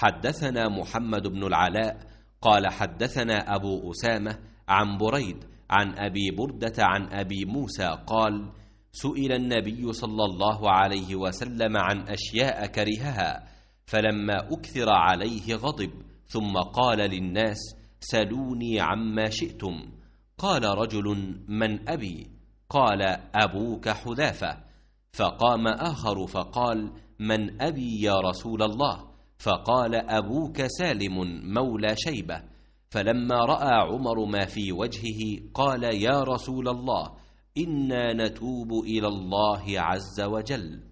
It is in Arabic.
حدثنا محمد بن العلاء قال حدثنا أبو أسامة عن بريد عن أبي بردة عن أبي موسى قال سئل النبي صلى الله عليه وسلم عن أشياء كرهها فلما أكثر عليه غضب ثم قال للناس سلوني عما شئتم قال رجل من أبي قال أبوك حذافة فقام آخر فقال من أبي يا رسول الله فقال أبوك سالم مولى شيبة فلما رأى عمر ما في وجهه قال يا رسول الله إنا نتوب إلى الله عز وجل